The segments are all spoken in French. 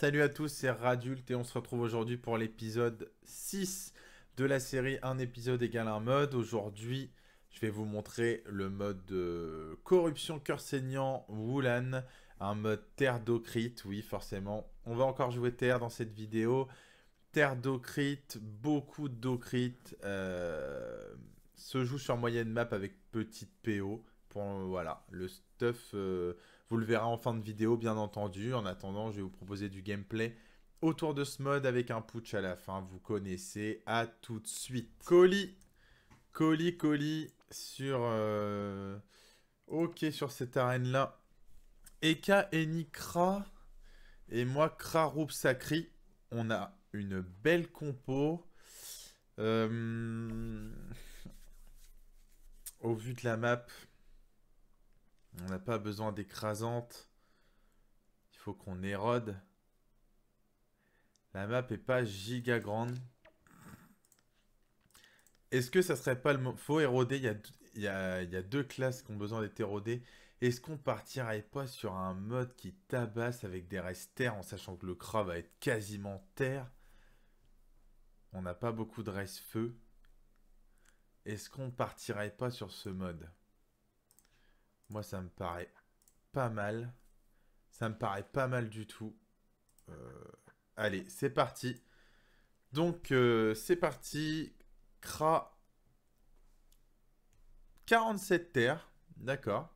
Salut à tous, c'est Radult et on se retrouve aujourd'hui pour l'épisode 6 de la série Un épisode égale un mode. Aujourd'hui, je vais vous montrer le mode corruption cœur saignant Wulan, un mode terre d'ocrite, oui forcément. On va encore jouer terre dans cette vidéo. Terre d'ocrite, beaucoup d'ocrite, euh, se joue sur moyenne map avec petite PO. Pour, voilà, le stuff... Euh, vous le verrez en fin de vidéo, bien entendu. En attendant, je vais vous proposer du gameplay autour de ce mode avec un putsch à la fin. Vous connaissez. À tout de suite. Colis. Colis, colis sur... Euh, ok, sur cette arène-là. Eka et Nikra. Et moi, Roup Sakri. On a une belle compo. Euh, au vu de la map, on n'a pas besoin d'écrasante. Il faut qu'on érode. La map est pas giga grande. Est-ce que ça serait pas le Faut éroder, il y a, y a, deux classes qui ont besoin d'être érodées. Est-ce qu'on partirait pas sur un mode qui tabasse avec des restes terre en sachant que le crabe va être quasiment terre On n'a pas beaucoup de restes feu. Est-ce qu'on partirait pas sur ce mode moi, ça me paraît pas mal. Ça me paraît pas mal du tout. Euh, allez, c'est parti. Donc, euh, c'est parti. Cra. 47 terres. D'accord.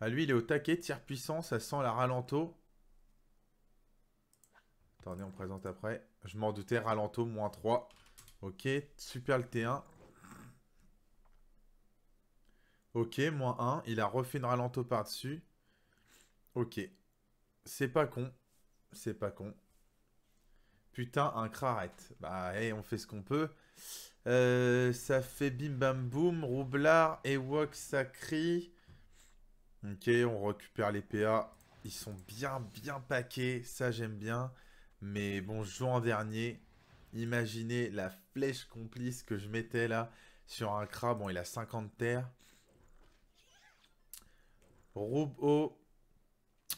Ah, lui, il est au taquet. Tire puissant, ça sent la ralento. Attendez, on présente après. Je m'en doutais. Ralento, moins 3. Ok, super le T1. Ok, moins 1. Il a refait une ralento par-dessus. Ok. C'est pas con. C'est pas con. Putain, un crarette. Bah, on fait ce qu'on peut. Euh, ça fait bim bam boum. Roublard, Ewok, Sacri. Ok, on récupère les PA. Ils sont bien, bien paqués. Ça, j'aime bien. Mais bon, je joue en dernier. Imaginez la flèche complice que je mettais là sur un crabe. Bon, il a 50 terres. Roubo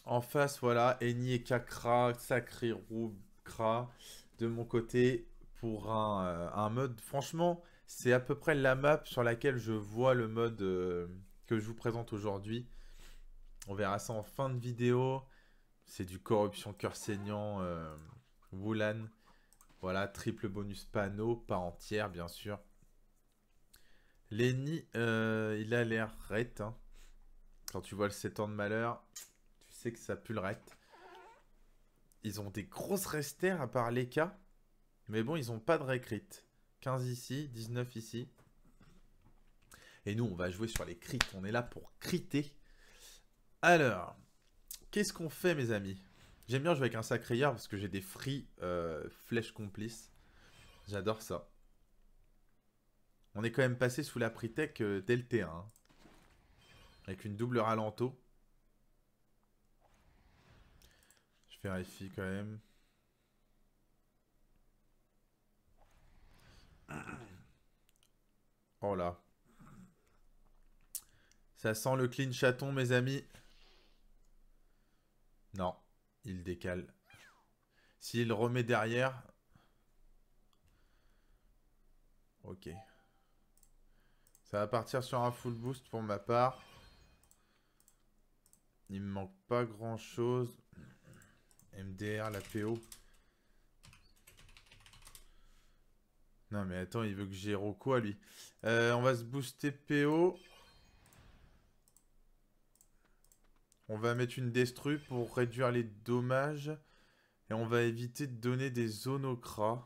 en face, voilà, Eni et Kakra, sacré Rubkra de mon côté pour euh, un, mode. Franchement, c'est à peu près la map sur laquelle je vois le mode euh, que je vous présente aujourd'hui. On verra ça en fin de vidéo. C'est du corruption cœur saignant euh, Wulan. Voilà, triple bonus panneau, pas entière bien sûr. L'Eni, il a l'air raide, hein. Quand tu vois le 7 ans de malheur, tu sais que ça pue le Ils ont des grosses restères à part les cas. Mais bon, ils ont pas de récrite. 15 ici, 19 ici. Et nous, on va jouer sur les crits. On est là pour criter. Alors, qu'est-ce qu'on fait, mes amis J'aime bien jouer avec un sacréur parce que j'ai des free euh, flèches complices. J'adore ça. On est quand même passé sous la Pritech euh, dès 1 avec une double ralento. Je vérifie quand même. Oh là. Ça sent le clean chaton, mes amis. Non, il décale. S'il remet derrière... Ok. Ça va partir sur un full boost pour ma part. Il me manque pas grand chose. MDR, la PO. Non mais attends, il veut que j'ai Rocco à lui. Euh, on va se booster PO. On va mettre une destru pour réduire les dommages. Et on va éviter de donner des zonocras.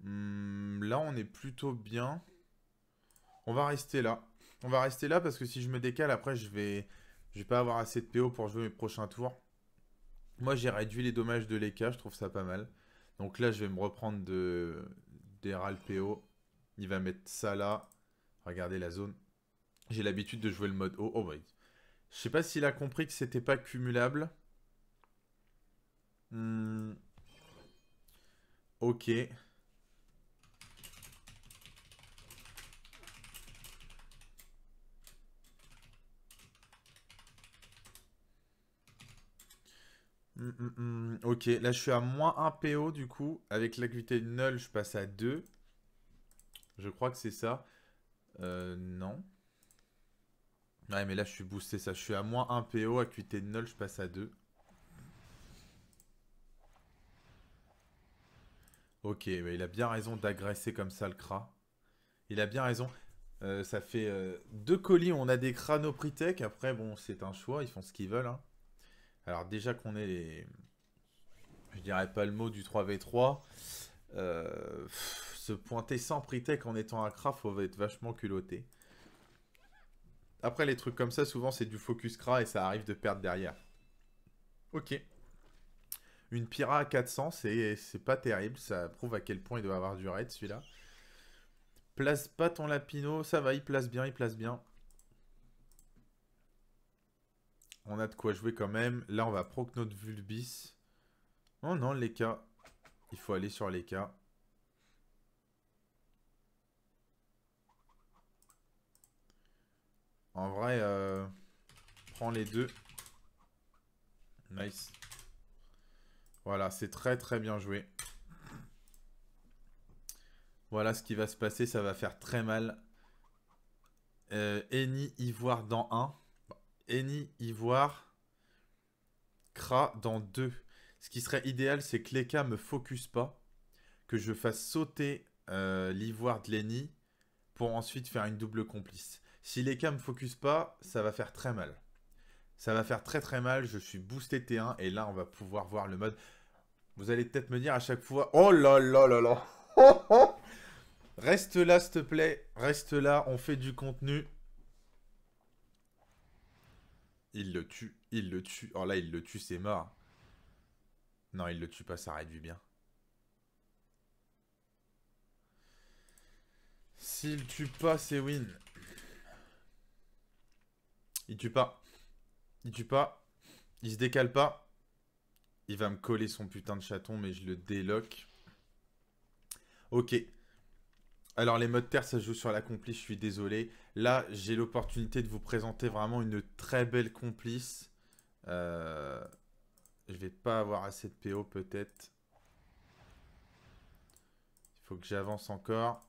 Hmm, là, on est plutôt bien. On va rester là. On va rester là parce que si je me décale, après, je vais, je vais pas avoir assez de PO pour jouer mes prochains tours. Moi, j'ai réduit les dommages de l'EK, je trouve ça pas mal. Donc là, je vais me reprendre de des RAL PO. Il va mettre ça là. Regardez la zone. J'ai l'habitude de jouer le mode O. Oh, ne bah, je sais pas s'il a compris que c'était pas cumulable. Hmm. Ok. Mm, mm, mm. Ok, là je suis à moins 1 PO du coup. Avec l'acuité null, je passe à 2. Je crois que c'est ça. Euh, non. Ouais, mais là je suis boosté ça. Je suis à moins 1 PO, acuité null, je passe à 2. Ok, il a bien raison d'agresser comme ça le KRA. Il a bien raison. Euh, ça fait euh, deux colis, on a des crânes pritech. Après, bon, c'est un choix, ils font ce qu'ils veulent. Hein. Alors déjà qu'on est les... Je dirais pas le mot du 3v3. se pointer sans pre-tech en étant un cra, faut être vachement culotté. Après, les trucs comme ça, souvent, c'est du focus cra et ça arrive de perdre derrière. Ok. Une Pyra à 400, c'est pas terrible. Ça prouve à quel point il doit avoir du raid, celui-là. Place pas ton Lapino. Ça va, il place bien, il place bien. On a de quoi jouer quand même. Là, on va proc notre Vulbis. Oh non, les cas. Il faut aller sur les cas. En vrai, euh, prends les deux. Nice. Voilà, c'est très très bien joué. Voilà ce qui va se passer, ça va faire très mal. Euh, Eni, Ivoire dans 1. Eni Ivoire, Kra dans 2. Ce qui serait idéal, c'est que les l'Eka me focus pas, que je fasse sauter euh, l'ivoire de l'Eni pour ensuite faire une double complice. Si l'Eka me focus pas, ça va faire très mal. Ça va faire très très mal, je suis boosté T1 et là on va pouvoir voir le mode. Vous allez peut-être me dire à chaque fois, oh là là là là Reste là s'il te plaît, reste là, on fait du contenu. Il le tue, il le tue. Oh là, il le tue, c'est mort. Non, il le tue pas, ça réduit bien. S'il tue pas, c'est win. Il tue pas. Il tue pas. Il se décale pas. Il va me coller son putain de chaton, mais je le déloque. Ok. Alors les modes terre, ça joue sur l'accompli, je suis désolé. Là, j'ai l'opportunité de vous présenter vraiment une très belle complice. Euh, je vais pas avoir assez de PO peut-être. Il faut que j'avance encore.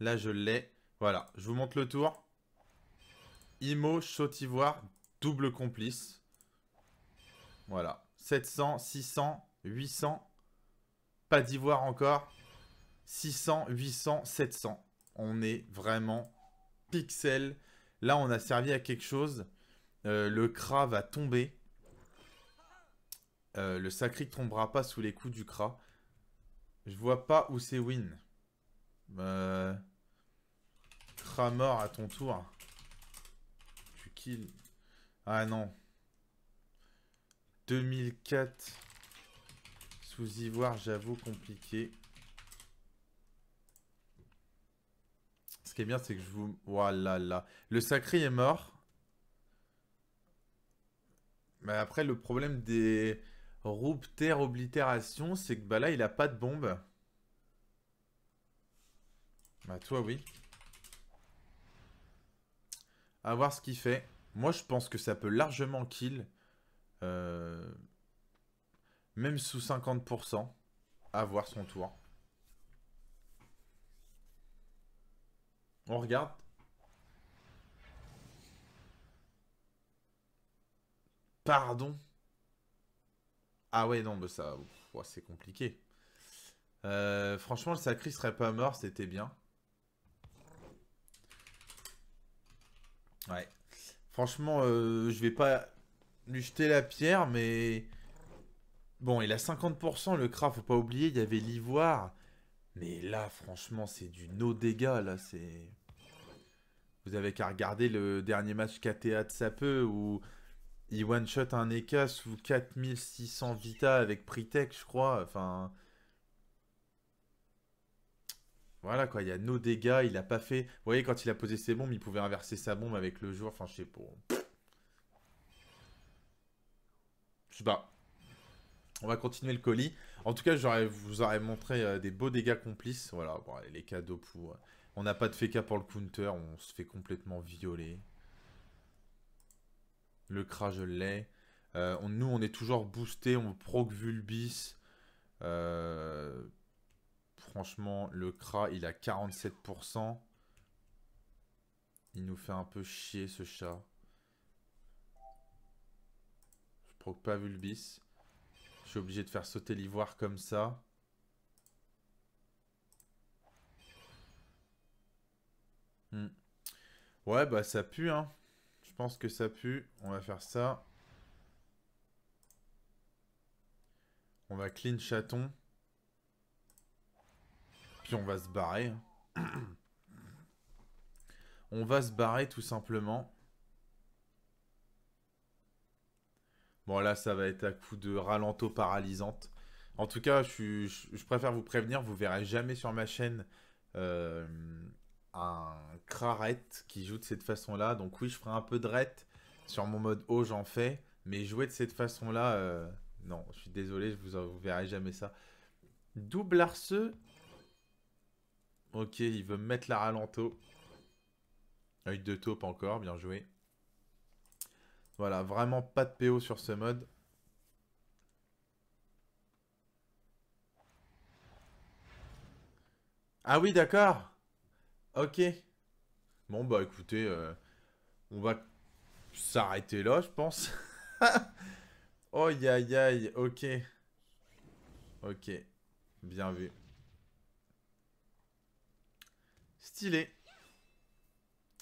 Là, je l'ai. Voilà, je vous montre le tour. Imo, ivoire double complice. Voilà, 700, 600, 800. Pas d'ivoire encore. 600, 800, 700. On est vraiment pixel Là, on a servi à quelque chose. Euh, le Kra va tomber. Euh, le sacré ne tombera pas sous les coups du Kra. Je vois pas où c'est win. Kra euh, mort à ton tour. Tu kills. Ah non. 2004. Sous ivoire, j'avoue, compliqué. Ce qui est bien, c'est que je vous... Voilà, là. Le sacré est mort. Mais après, le problème des terre oblitération, c'est que bah là, il a pas de bombe. Bah toi, oui. À voir ce qu'il fait. Moi, je pense que ça peut largement kill. Euh, même sous 50%. Avoir voir son tour. On regarde. Pardon. Ah ouais, non, mais ça... c'est compliqué. Euh, franchement, le sacré serait pas mort, c'était bien. Ouais. Franchement, euh, je vais pas lui jeter la pierre, mais... Bon, il a 50% le craft, faut pas oublier, il y avait l'ivoire. Mais là, franchement, c'est du no dégâts, là, c'est... Vous avez qu'à regarder le dernier match KTA de Sapeu où il one-shot un Eka sous 4600 Vita avec Pritech, je crois. Enfin... Voilà quoi, il y a no dégâts, il a pas fait... Vous voyez, quand il a posé ses bombes, il pouvait inverser sa bombe avec le joueur, enfin je sais pas. Je sais pas. On va continuer le colis. En tout cas, je vous aurais montré euh, des beaux dégâts complices. Voilà, bon, les cadeaux pour... Euh, on n'a pas de FK pour le counter, on se fait complètement violer. Le crash, je l'ai. Euh, nous, on est toujours boosté, on proc Vulbis. franchement, le Kra, il a 47%. Il nous fait un peu chier, ce chat. Je proc pas Vulbis suis obligé de faire sauter l'ivoire comme ça. Hmm. Ouais, bah ça pue, hein. Je pense que ça pue. On va faire ça. On va clean chaton. Puis on va se barrer. Hein. on va se barrer tout simplement. Bon, là, ça va être à coup de ralento paralysante. En tout cas, je, préfère vous prévenir, vous verrez jamais sur ma chaîne euh, un crarette qui joue de cette façon-là. Donc oui, je ferai un peu de rette. Sur mon mode haut, j'en fais. Mais jouer de cette façon-là, euh, non, je suis désolé, je vous, vous verrai jamais ça. Double arceux. Ok, il veut mettre la ralento. Œil de taupe encore, bien joué. Voilà, vraiment pas de PO sur ce mode. Ah oui, d'accord. Ok. Bon, bah écoutez, euh, on va s'arrêter là, je pense. oh, aïe, aïe, ok. Ok, bien vu. Stylé.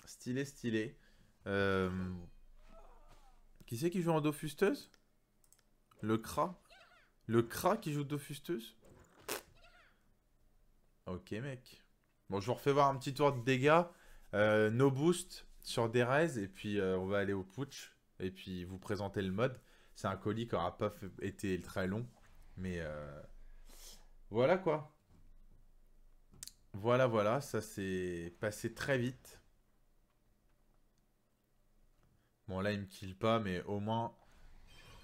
Stylé, stylé. Euh... Qui c'est qui joue en dofusteuse Le cra, Le Kra qui joue dofusteuse Ok, mec. Bon, je vous refais voir un petit tour de dégâts. Euh, no boost sur Derez Et puis, euh, on va aller au putsch. Et puis, vous présenter le mode. C'est un colis qui aura pas été très long. Mais euh, voilà, quoi. Voilà, voilà. Ça s'est passé très vite. Bon, là, il me kill pas, mais au moins,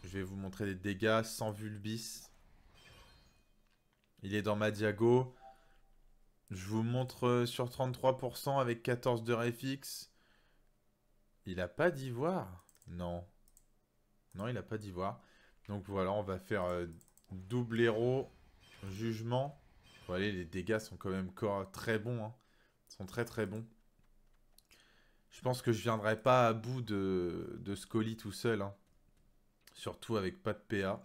je vais vous montrer des dégâts sans vulbis. Il est dans ma diago. Je vous montre euh, sur 33% avec 14 de réfix. Il a pas d'ivoire Non. Non, il a pas d'ivoire. Donc voilà, on va faire euh, double héros, jugement. Vous les dégâts sont quand même très bons. Hein. Ils sont très très bons. Je pense que je viendrai pas à bout de, de colis tout seul. Hein. Surtout avec pas de PA.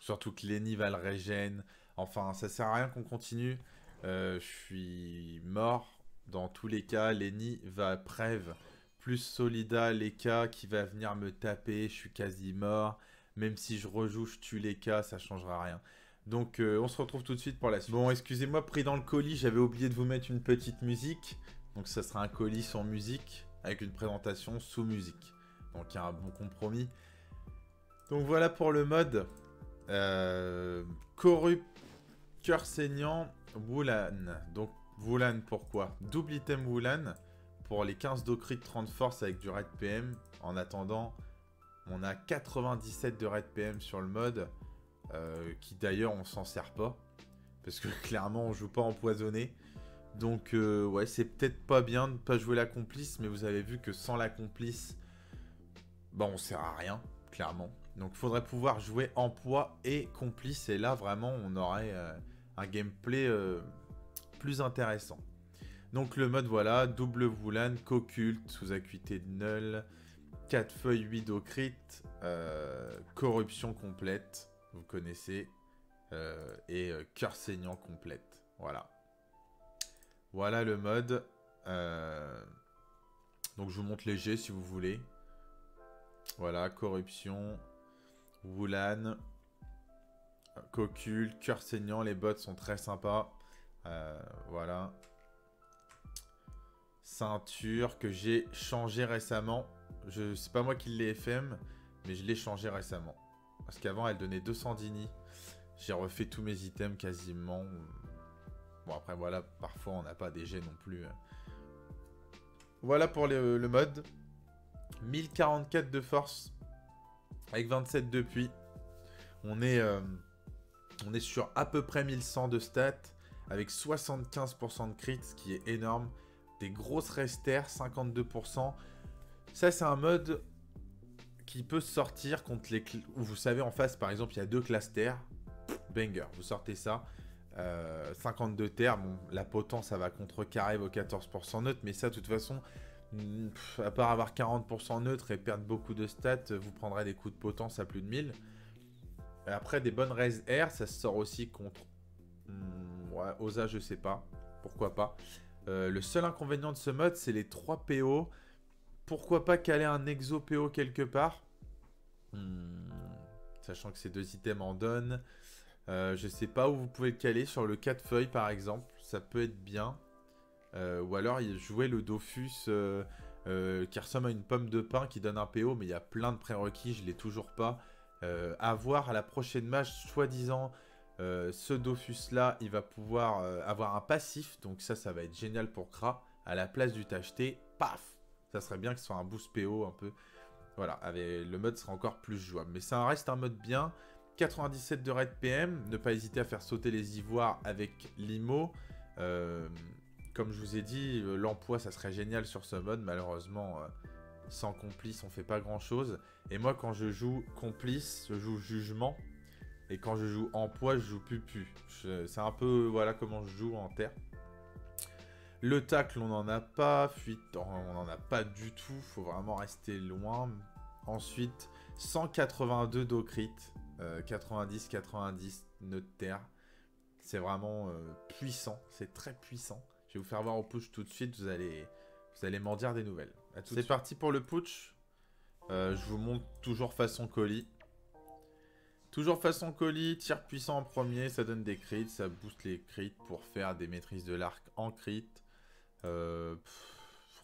Surtout que Lenny va le régène. Enfin, ça sert à rien qu'on continue. Euh, je suis mort. Dans tous les cas, Lenny va à Plus Solida, Leka qui va venir me taper. Je suis quasi mort. Même si je rejoue, je tue Leka, ça changera rien. Donc euh, on se retrouve tout de suite pour la suite. Bon, excusez-moi, pris dans le colis, j'avais oublié de vous mettre une petite musique. Donc ça sera un colis sans musique avec une présentation sous musique. Donc il y a un bon compromis. Donc voilà pour le mode. Euh, corrupt, cœur saignant, Wulan. Donc Wulan, pourquoi Double item Wulan, pour les 15 de 30 force avec du Red PM. En attendant, on a 97 de Red PM sur le mode. Euh, qui d'ailleurs on s'en sert pas. Parce que clairement on joue pas empoisonné. Donc euh, ouais, c'est peut-être pas bien de pas jouer la complice, mais vous avez vu que sans la complice, bah on sert à rien, clairement. Donc faudrait pouvoir jouer emploi et complice, et là vraiment on aurait euh, un gameplay euh, plus intéressant. Donc le mode voilà, double Woolan, Coculte, sous acuité de nul, 4 feuilles, 8 docrites, corruption complète, vous connaissez, et cœur saignant complète, voilà. Voilà le mode. Euh, donc je vous montre léger si vous voulez. Voilà, corruption, Wulan, Cocul, cœur saignant, les bots sont très sympas. Euh, voilà. Ceinture que j'ai changé récemment. Je sais pas moi qui l'ai FM, mais je l'ai changé récemment. Parce qu'avant elle donnait 200 dini. J'ai refait tous mes items quasiment. Bon, après, voilà, parfois on n'a pas des jets non plus. Euh. Voilà pour le, mode. 1044 de force avec 27 de On est, euh, on est sur à peu près 1100 de stats avec 75% de crit, ce qui est énorme. Des grosses restaires, 52%. Ça, c'est un mode qui peut sortir contre les... vous savez, en face, par exemple, il y a deux clusters. Banger, vous sortez ça. 52 euh, terres, la potence, ça va contrecarrer vos 14% neutre mais ça, de toute façon, hmm, à part avoir 40% neutre et perdre beaucoup de stats, vous prendrez des coups de potence à plus de 1000. Après, des bonnes raises R, ça se sort aussi contre. Hmm, Osa, je sais pas. Pourquoi pas. Euh, le seul inconvénient de ce mode, c'est les 3 PO. Pourquoi pas caler un exo PO quelque part hmm, Sachant que ces deux items en donnent. Je euh, je sais pas où vous pouvez le caler, sur le 4 feuilles par exemple, ça peut être bien. Euh, ou alors jouer le Dofus euh, qui ressemble à une pomme de pain qui donne un PO, mais il y a plein de prérequis, je l'ai toujours pas. avoir à la prochaine match, soi-disant, ce Dofus là, il va pouvoir avoir un passif, donc ça, ça va être génial pour Kra. À la place du Tacheté, paf Ça serait bien que ce soit un boost PO un peu. Voilà, le mode sera encore plus jouable. Mais ça reste un mode bien. 97 de red PM, ne pas hésiter à faire sauter les ivoires avec l'IMO. Euh, comme je vous ai dit, euh, l'emploi ça serait génial sur ce mode, malheureusement euh, sans complice on fait pas grand chose. Et moi quand je joue complice, je joue jugement. Et quand je joue emploi, je joue pupu. C'est un peu voilà comment je joue en terre. Le tacle, on n'en a pas. Fuite, on n'en a pas du tout. Faut vraiment rester loin. Ensuite, 182 docrit. 90-90 euh, nœuds de terre. C'est vraiment euh, puissant, c'est très puissant. Je vais vous faire voir au push tout de suite, vous allez, vous allez m'en dire des nouvelles. C'est parti pour le push euh, je vous montre toujours façon colis. Toujours façon colis, tir puissant en premier, ça donne des crits, ça booste les crits pour faire des maîtrises de l'arc en crit.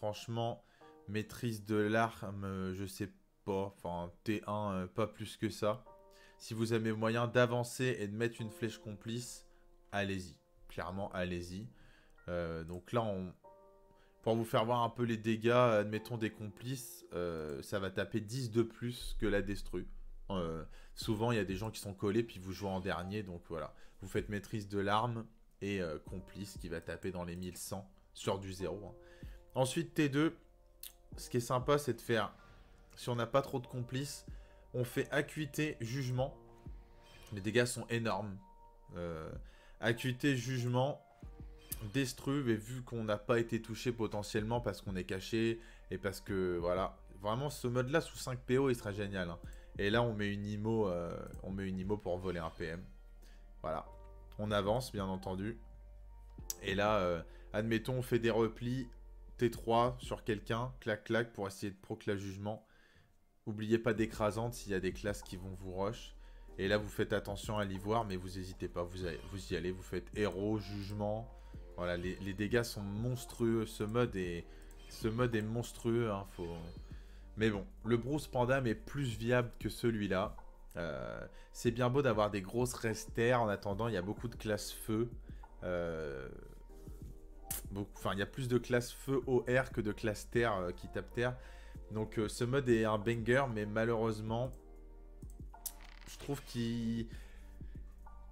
franchement, maîtrise de l'arc je sais pas, enfin T1, pas plus que ça. Si vous avez moyen d'avancer et de mettre une flèche complice, allez-y. Clairement, allez-y. Euh, donc là, pour vous faire voir un peu les dégâts, admettons des complices, euh, ça va taper 10 de plus que la destrue. Euh, souvent, il y a des gens qui sont collés, puis vous jouez en dernier. Donc voilà, vous faites maîtrise de l'arme et complice qui va taper dans les 1100 sur du 0. Hein. Ensuite, T2, ce qui est sympa, c'est de faire, si on n'a pas trop de complices, on fait acuité, jugement. Les dégâts sont énormes. Euh, acuité, jugement, Destru Et vu qu'on n'a pas été touché potentiellement parce qu'on est caché et parce que voilà. Vraiment, ce mode là sous 5 PO il sera génial. Hein. Et là, on met une IMO, euh, on met une IMO pour voler un PM. Voilà. On avance, bien entendu. Et là, euh, admettons, on fait des replis T3 sur quelqu'un, clac clac, pour essayer de proclamer jugement. Oubliez pas d'écrasante s'il y a des classes qui vont vous rush. Et là, vous faites attention à l'ivoire, mais vous n'hésitez pas, vous, vous, y allez, vous faites héros, jugement. Voilà, les, dégâts sont monstrueux. Ce mode est, ce mode est monstrueux. Hein, mais bon, le Bruce Pandam est plus viable que celui-là. Euh, c'est bien beau d'avoir des grosses restères. En attendant, il y a beaucoup de classes feu. Euh, enfin, il y a plus de classes feu au air que de classes terre euh, qui tapent terre. Donc euh, ce mode est un banger, mais malheureusement, je trouve qu'il...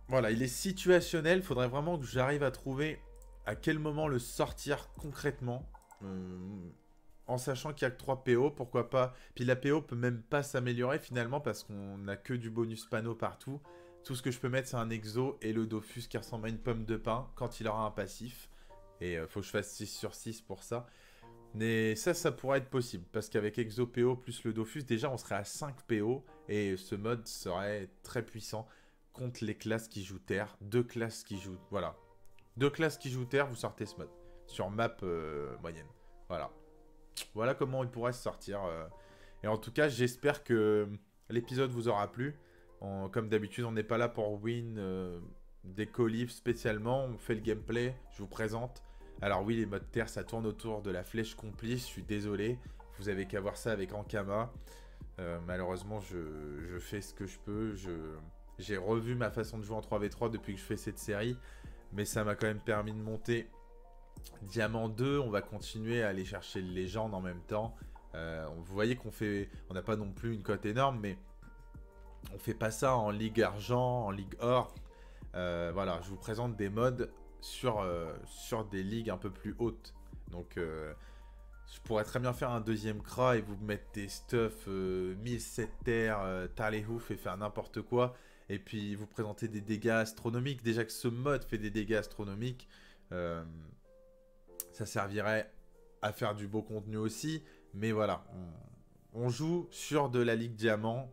Voilà, il est situationnel. Faudrait vraiment que j'arrive à trouver à quel moment le sortir concrètement. Euh, en sachant qu'il n'y a que 3 PO, pourquoi pas. Puis la PO peut même pas s'améliorer finalement parce qu'on n'a que du bonus panneau partout. Tout ce que je peux mettre, c'est un exo et le Dofus qui ressemble à une pomme de pain quand il aura un passif. Et euh, faut que je fasse 6 sur 6 pour ça. Mais ça, ça pourrait être possible, parce qu'avec ExoPO plus le Dofus, déjà on serait à 5 PO, et ce mode serait très puissant contre les classes qui jouent Terre. Deux classes qui jouent... Voilà. Deux classes qui jouent Terre, vous sortez ce mode. Sur map euh, moyenne. Voilà. Voilà comment il pourrait se sortir. Euh. Et en tout cas, j'espère que l'épisode vous aura plu. comme d'habitude, on n'est pas là pour win euh, des colis spécialement. On fait le gameplay, je vous présente. Alors oui, les modes terre, ça tourne autour de la flèche complice, je suis désolé. Vous avez qu'à voir ça avec Ankama. Euh, malheureusement, je, fais ce que je peux. j'ai revu ma façon de jouer en 3v3 depuis que je fais cette série. Mais ça m'a quand même permis de monter Diamant 2. On va continuer à aller chercher les légende en même temps. Euh, vous voyez qu'on fait, on n'a pas non plus une cote énorme, mais on fait pas ça en ligue argent, en ligue or. Euh, voilà, je vous présente des modes sur, euh, sur des ligues un peu plus hautes. Donc, euh, je pourrais très bien faire un deuxième cra et vous mettre des stuff 1700 euh, terres, ouf et faire n'importe quoi. Et puis vous présenter des dégâts astronomiques. Déjà que ce mode fait des dégâts astronomiques, ça servirait à faire du beau contenu aussi. Mais voilà, on, on joue sur de la Ligue Diamant.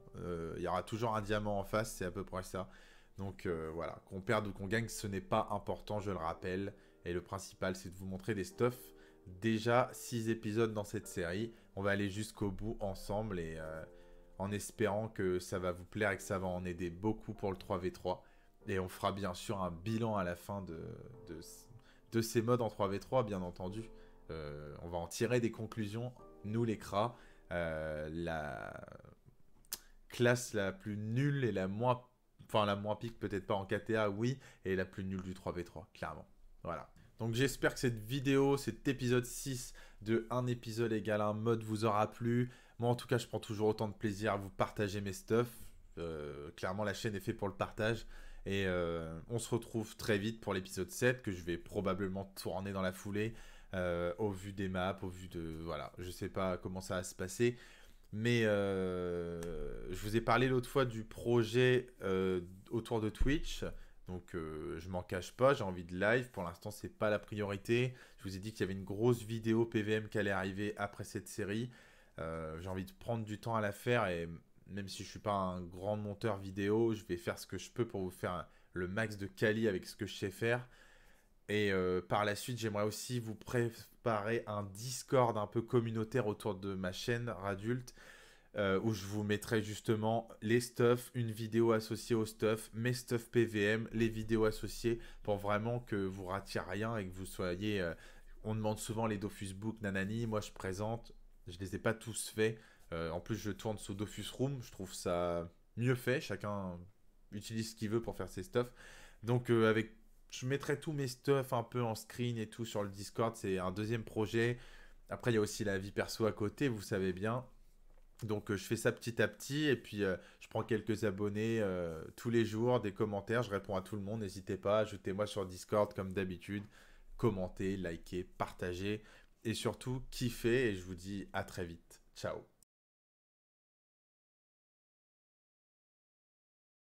Il y aura toujours un diamant en face, c'est à peu près ça. Donc euh, voilà, qu'on perde ou qu'on gagne, ce n'est pas important, je le rappelle. Et le principal, c'est de vous montrer des stuffs. Déjà 6 épisodes dans cette série. On va aller jusqu'au bout ensemble et euh, en espérant que ça va vous plaire et que ça va en aider beaucoup pour le 3v3. Et on fera bien sûr un bilan à la fin de, ces modes en 3v3, bien entendu. Euh, on va en tirer des conclusions, nous les cras. la classe la plus nulle et la moins Enfin, la moins pique, peut-être pas en KTA, oui, et la plus nulle du 3v3, clairement. Voilà. Donc j'espère que cette vidéo, cet épisode 6 de un épisode égal à un mode vous aura plu. Moi en tout cas je prends toujours autant de plaisir à vous partager mes stuff. Euh, clairement la chaîne est faite pour le partage. Et euh, on se retrouve très vite pour l'épisode 7 que je vais probablement tourner dans la foulée euh, au vu des maps, au vu de... Voilà, je sais pas comment ça va se passer. Mais euh, je vous ai parlé l'autre fois du projet euh, autour de Twitch. Donc euh, je m'en cache pas, j'ai envie de live. Pour l'instant, c'est pas la priorité. Je vous ai dit qu'il y avait une grosse vidéo PVM qui allait arriver après cette série. j'ai envie de prendre du temps à la faire et même si je ne suis pas un grand monteur vidéo, je vais faire ce que je peux pour vous faire le max de quali avec ce que je sais faire. Et euh, par la suite, j'aimerais aussi vous préparer un Discord un peu communautaire autour de ma chaîne Radulte, euh, où je vous mettrai justement les stuff, une vidéo associée aux stuff, mes stuff PVM, les vidéos associées, pour vraiment que vous ratiez rien et que vous soyez... Euh, on demande souvent les Dofus Book, nanani, moi je présente, je ne les ai pas tous faits. en plus, je tourne sous Dofus Room, je trouve ça mieux fait, chacun utilise ce qu'il veut pour faire ses stuff. Donc avec je mettrai tous mes stuff un peu en screen et tout sur le Discord. C'est un deuxième projet. Après, il y a aussi la vie perso à côté, vous savez bien. Donc, euh, je fais ça petit à petit. Et puis, euh, je prends quelques abonnés euh, tous les jours, des commentaires. Je réponds à tout le monde. N'hésitez pas, ajoutez-moi sur Discord comme d'habitude. Commentez, likez, partagez. Et surtout, kiffez. Et je vous dis à très vite. Ciao.